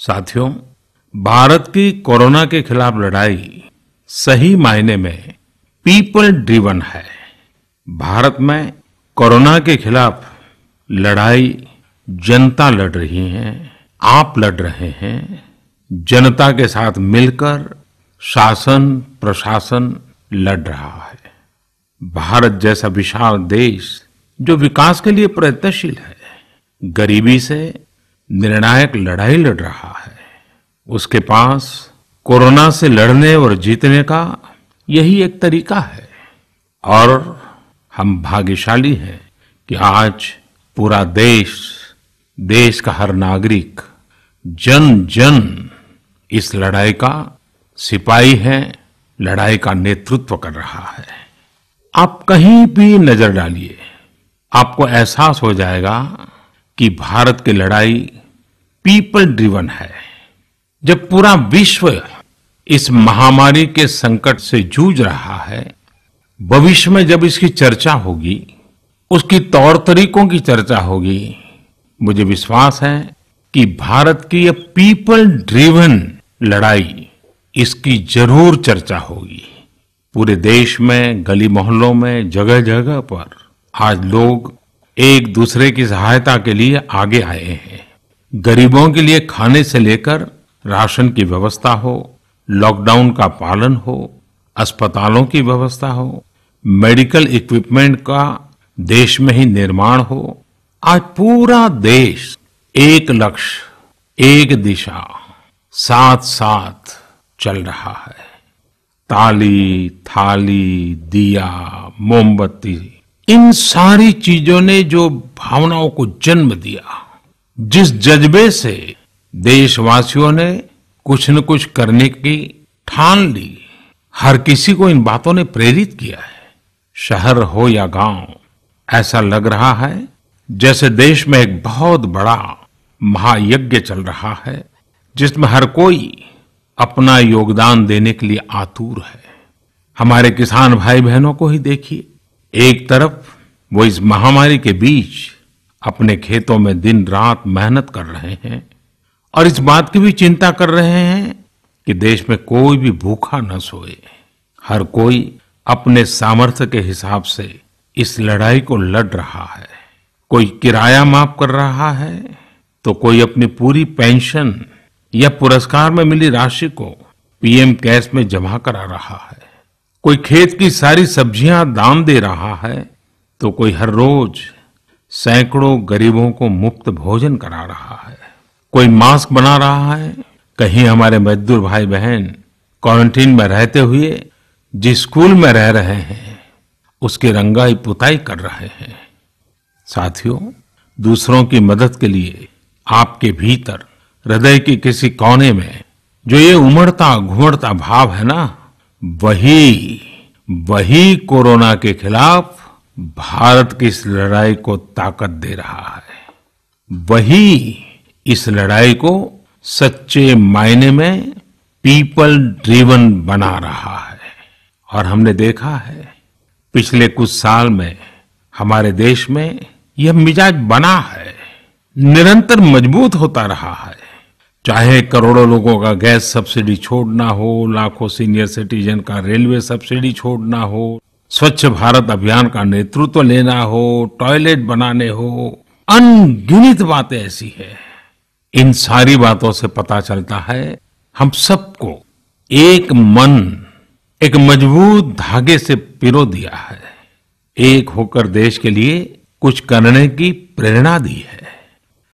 साथियों भारत की कोरोना के खिलाफ लड़ाई सही मायने में पीपल ड्रिवन है भारत में कोरोना के खिलाफ लड़ाई जनता लड़ रही है आप लड़ रहे हैं जनता के साथ मिलकर शासन प्रशासन लड़ रहा है भारत जैसा विशाल देश जो विकास के लिए प्रयत्नशील है गरीबी से निर्णायक लड़ाई लड़ रहा है उसके पास कोरोना से लड़ने और जीतने का यही एक तरीका है और हम भाग्यशाली हैं कि आज पूरा देश देश का हर नागरिक जन जन इस लड़ाई का सिपाही है लड़ाई का नेतृत्व कर रहा है आप कहीं भी नजर डालिए आपको एहसास हो जाएगा कि भारत की लड़ाई पीपल ड्रिवन है जब पूरा विश्व इस महामारी के संकट से जूझ रहा है भविष्य में जब इसकी चर्चा होगी उसकी तौर तरीकों की चर्चा होगी मुझे विश्वास है कि भारत की यह पीपल ड्रिवन लड़ाई इसकी जरूर चर्चा होगी पूरे देश में गली मोहल्लों में जगह जगह पर आज लोग एक दूसरे की सहायता के लिए आगे आए हैं गरीबों के लिए खाने से लेकर राशन की व्यवस्था हो लॉकडाउन का पालन हो अस्पतालों की व्यवस्था हो मेडिकल इक्विपमेंट का देश में ही निर्माण हो आज पूरा देश एक लक्ष्य एक दिशा साथ साथ चल रहा है ताली थाली दिया मोमबत्ती इन सारी चीजों ने जो भावनाओं को जन्म दिया जिस जज्बे से देशवासियों ने कुछ न कुछ करने की ठान ली हर किसी को इन बातों ने प्रेरित किया है शहर हो या गांव ऐसा लग रहा है जैसे देश में एक बहुत बड़ा महायज्ञ चल रहा है जिसमें हर कोई अपना योगदान देने के लिए आतुर है हमारे किसान भाई बहनों को ही देखिए एक तरफ वो इस महामारी के बीच अपने खेतों में दिन रात मेहनत कर रहे हैं और इस बात की भी चिंता कर रहे हैं कि देश में कोई भी भूखा न सोए हर कोई अपने सामर्थ्य के हिसाब से इस लड़ाई को लड़ रहा है कोई किराया माफ कर रहा है तो कोई अपनी पूरी पेंशन या पुरस्कार में मिली राशि को पीएम कैश में जमा करा रहा है कोई खेत की सारी सब्जियां दाम दे रहा है तो कोई हर रोज सैकड़ों गरीबों को मुफ्त भोजन करा रहा है कोई मास्क बना रहा है कहीं हमारे मजदूर भाई बहन क्वारंटीन में रहते हुए जिस स्कूल में रह रहे हैं उसकी रंगाई पुताई कर रहे हैं साथियों दूसरों की मदद के लिए आपके भीतर हृदय के किसी कोने में जो ये उमड़ता घुमड़ता भाव है ना वही वही कोरोना के खिलाफ भारत की इस लड़ाई को ताकत दे रहा है वही इस लड़ाई को सच्चे मायने में पीपल ड्रीवन बना रहा है और हमने देखा है पिछले कुछ साल में हमारे देश में यह मिजाज बना है निरंतर मजबूत होता रहा है चाहे करोड़ों लोगों का गैस सब्सिडी छोड़ना हो लाखों सीनियर सिटीजन का रेलवे सब्सिडी छोड़ना हो स्वच्छ भारत अभियान का नेतृत्व लेना हो टॉयलेट बनाने हो अनगिनित बातें ऐसी है इन सारी बातों से पता चलता है हम सबको एक मन एक मजबूत धागे से पिरो दिया है एक होकर देश के लिए कुछ करने की प्रेरणा दी है